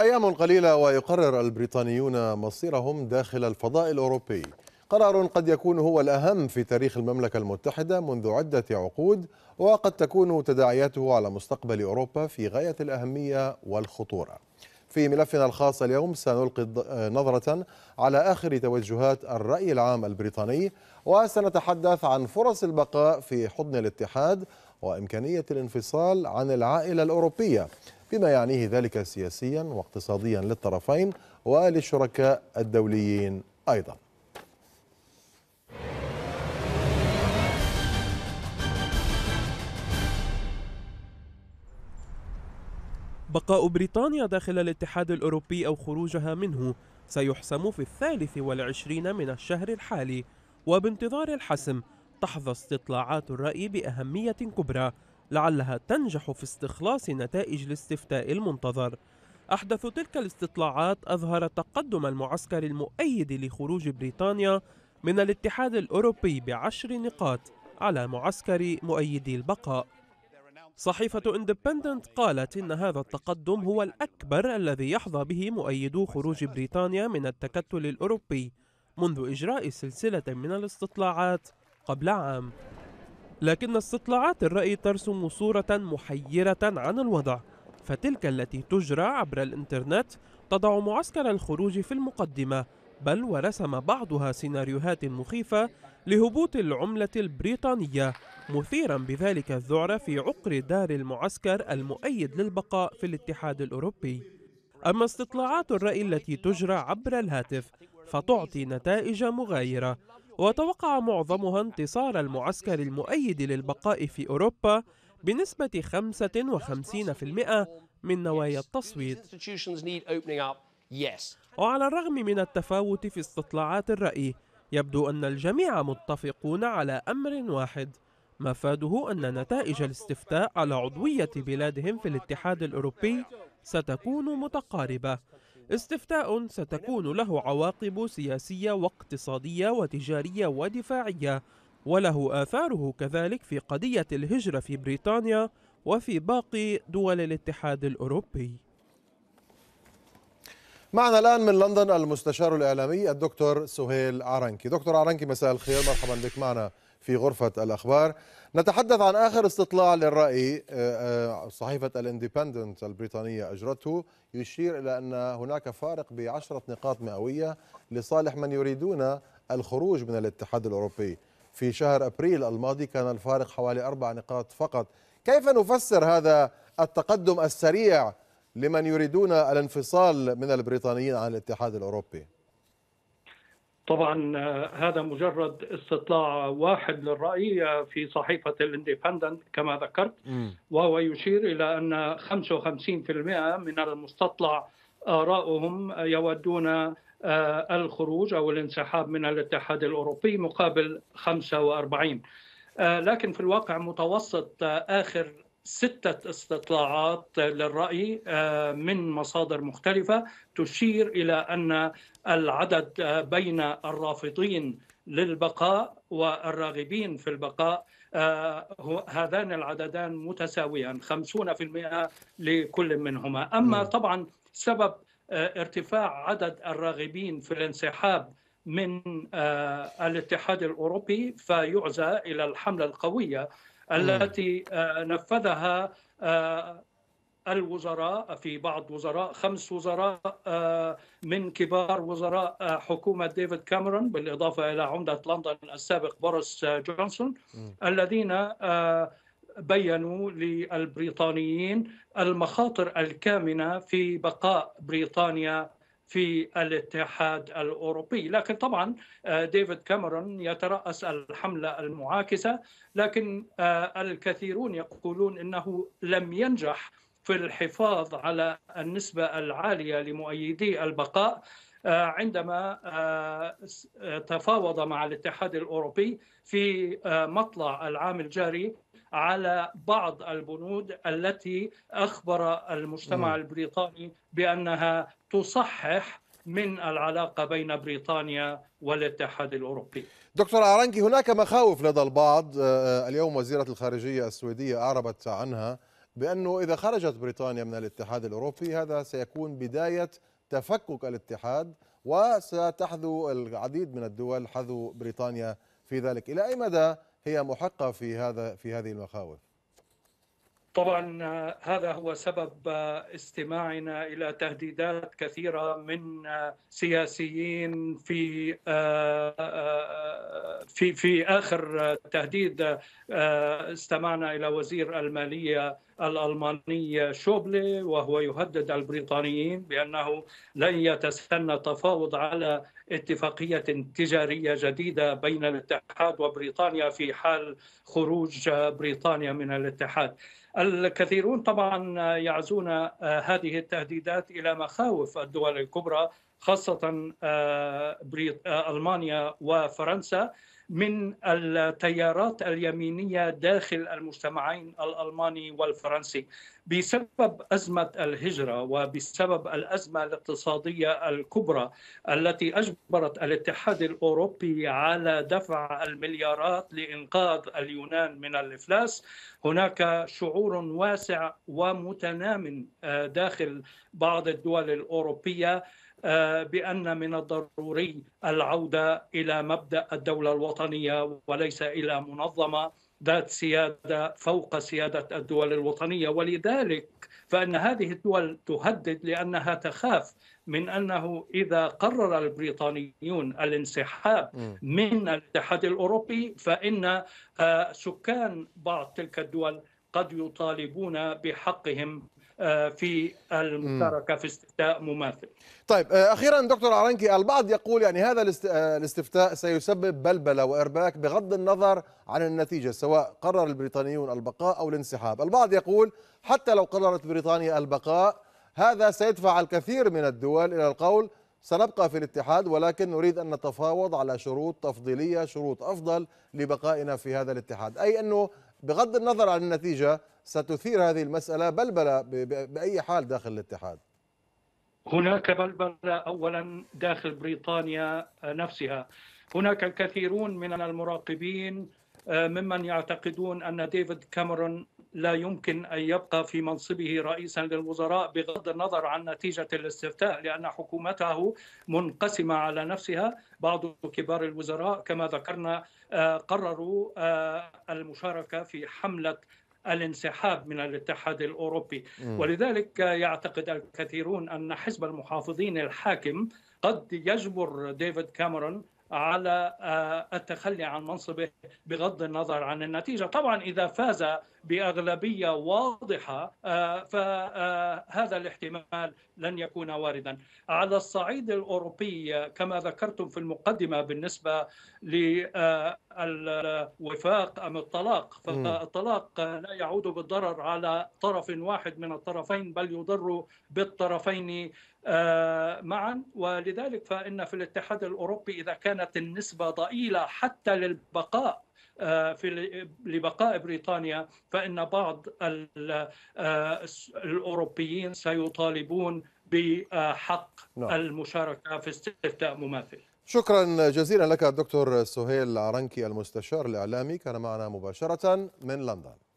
أيام قليلة ويقرر البريطانيون مصيرهم داخل الفضاء الأوروبي قرار قد يكون هو الأهم في تاريخ المملكة المتحدة منذ عدة عقود وقد تكون تداعياته على مستقبل أوروبا في غاية الأهمية والخطورة في ملفنا الخاص اليوم سنلقي آه، نظرة على آخر توجهات الرأي العام البريطاني وسنتحدث عن فرص البقاء في حضن الاتحاد وإمكانية الانفصال عن العائلة الأوروبية بما يعنيه ذلك سياسيا واقتصاديا للطرفين وللشركاء الدوليين أيضا بقاء بريطانيا داخل الاتحاد الأوروبي أو خروجها منه سيحسم في الثالث والعشرين من الشهر الحالي وبانتظار الحسم تحظى استطلاعات الرأي بأهمية كبرى لعلها تنجح في استخلاص نتائج الاستفتاء المنتظر أحدث تلك الاستطلاعات أظهر تقدم المعسكر المؤيد لخروج بريطانيا من الاتحاد الأوروبي بعشر نقاط على معسكر مؤيدي البقاء صحيفة اندبندنت قالت إن هذا التقدم هو الأكبر الذي يحظى به مؤيدو خروج بريطانيا من التكتل الأوروبي منذ إجراء سلسلة من الاستطلاعات قبل عام لكن استطلاعات الرأي ترسم صورة محيرة عن الوضع فتلك التي تجرى عبر الإنترنت تضع معسكر الخروج في المقدمة بل ورسم بعضها سيناريوهات مخيفة لهبوط العملة البريطانية مثيرا بذلك الذعر في عقر دار المعسكر المؤيد للبقاء في الاتحاد الأوروبي أما استطلاعات الرأي التي تجرى عبر الهاتف فتعطي نتائج مغايرة وتوقع معظمها انتصار المعسكر المؤيد للبقاء في أوروبا بنسبة 55% من نوايا التصويت وعلى الرغم من التفاوت في استطلاعات الرأي يبدو أن الجميع متفقون على أمر واحد مفاده أن نتائج الاستفتاء على عضوية بلادهم في الاتحاد الأوروبي ستكون متقاربة استفتاء ستكون له عواقب سياسية واقتصادية وتجارية ودفاعية وله آثاره كذلك في قضية الهجرة في بريطانيا وفي باقي دول الاتحاد الأوروبي معنا الآن من لندن المستشار الإعلامي الدكتور سهيل عرنكي دكتور عرنكي مساء الخير مرحبا بك معنا في غرفة الأخبار نتحدث عن آخر استطلاع للرأي آه، آه، صحيفة الاندبندنت البريطانية أجرته يشير إلى أن هناك فارق بعشرة نقاط مئوية لصالح من يريدون الخروج من الاتحاد الأوروبي في شهر أبريل الماضي كان الفارق حوالي أربع نقاط فقط كيف نفسر هذا التقدم السريع لمن يريدون الانفصال من البريطانيين عن الاتحاد الأوروبي طبعا آه، هذا مجرد استطلاع واحد للرأي آه، في صحيفة الاندبندنت كما ذكرت وهو يشير إلى أن 55% من المستطلع آراؤهم يودون آه، الخروج أو الانسحاب من الاتحاد الأوروبي مقابل 45 لكن في الواقع متوسط آخر ستة استطلاعات للرأي آه، من مصادر مختلفة تشير إلى أن العدد آه، بين الرافضين للبقاء والراغبين في البقاء آه، هذان العددان متساويان 50% لكل منهما أما طبعا سبب ارتفاع عدد الراغبين في الانسحاب من الاتحاد الأوروبي فيعزى إلى الحملة القوية التي آه، نفذها آه، الوزراء في بعض وزراء خمس وزراء آه، من كبار وزراء حكومة ديفيد كاميرون بالإضافة إلى عمدة لندن السابق بوريس جونسون الذين بينوا للبريطانيين المخاطر الكامنة في بقاء بريطانيا في الاتحاد الاوروبي، لكن طبعا آه، ديفيد كاميرون يترأس الحمله المعاكسه، لكن آه، الكثيرون يقولون انه لم ينجح في الحفاظ على النسبه العاليه لمؤيدي البقاء آه، عندما آه، آه، تفاوض مع الاتحاد الاوروبي في مطلع العام الجاري على بعض البنود التي اخبر المجتمع البريطاني بانها تصحح من العلاقة بين بريطانيا والاتحاد الأوروبي دكتور ارنكي هناك مخاوف لدى البعض اليوم وزيرة الخارجية السويدية أعربت عنها بأنه إذا خرجت بريطانيا من الاتحاد الأوروبي هذا سيكون بداية تفكك الاتحاد وستحذو العديد من الدول حذو بريطانيا في ذلك إلى أي مدى هي محقة في هذا في هذه المخاوف طبعا هذا هو سبب استماعنا الى تهديدات كثيره من سياسيين في في في اخر تهديد استمعنا الى وزير الماليه الألماني شوبلي وهو يهدد البريطانيين بأنه لن يتسنى تفاوض على اتفاقية تجارية جديدة بين الاتحاد وبريطانيا في حال خروج بريطانيا من الاتحاد الكثيرون طبعا يعزون آه، هذه التهديدات إلى مخاوف الدول الكبرى خاصة آه، آه، ألمانيا وفرنسا من التيارات اليمينيه داخل المجتمعين الالماني والفرنسي بسبب ازمه الهجره وبسبب الازمه الاقتصاديه الكبرى التي اجبرت الاتحاد الاوروبي على دفع المليارات لانقاذ اليونان من الافلاس هناك شعور واسع ومتنام آه، داخل بعض الدول الاوروبيه آه، بان من الضروري العوده الى مبدا الدوله الوطنيه وليس الى منظمه ذات سياده فوق سياده الدول الوطنيه ولذلك فان هذه الدول تهدد لانها تخاف من انه اذا قرر البريطانيون الانسحاب من الاتحاد الاوروبي فان آه، سكان بعض تلك الدول قد يطالبون بحقهم آه، في المشاركه في استفتاء مماثل. طيب آه، اخيرا دكتور عرنكي البعض يقول يعني هذا آه، الاستفتاء سيسبب بلبله وارباك بغض النظر عن النتيجه سواء قرر البريطانيون البقاء او الانسحاب، البعض يقول حتى لو قررت بريطانيا البقاء هذا سيدفع الكثير من الدول الى القول سنبقى في الاتحاد ولكن نريد ان نتفاوض على شروط تفضيليه، شروط افضل لبقائنا في هذا الاتحاد، اي انه بغض النظر عن النتيجه ستثير هذه المسألة بلبلة بأي حال داخل الاتحاد هناك بلبلة أولا داخل بريطانيا نفسها هناك الكثيرون من المراقبين آه، ممن يعتقدون أن ديفيد كاميرون لا يمكن أن يبقى في منصبه رئيسا للوزراء بغض النظر عن نتيجة الاستفتاء لأن حكومته منقسمة على نفسها بعض كبار الوزراء كما ذكرنا آه، قرروا آه، المشاركة في حملة الانسحاب من الاتحاد الاوروبي ولذلك يعتقد الكثيرون ان حزب المحافظين الحاكم قد يجبر ديفيد كاميرون على آه، التخلي عن منصبه بغض النظر عن النتيجه، طبعا اذا فاز باغلبيه واضحه آه، فهذا آه، الاحتمال لن يكون واردا. على الصعيد الاوروبي كما ذكرتم في المقدمه بالنسبه ل الوفاق أم الطلاق فالطلاق لا يعود بالضرر على طرف واحد من الطرفين بل يضر بالطرفين آه، معا ولذلك فإن في الاتحاد الأوروبي إذا كانت النسبة ضئيلة حتى للبقاء آه، في لبقاء بريطانيا فإن بعض آه، الأوروبيين سيطالبون بحق نعم. المشاركة في استفتاء مماثل شكرا جزيلا لك الدكتور سهيل عرنكي المستشار الإعلامي كان معنا مباشرة من لندن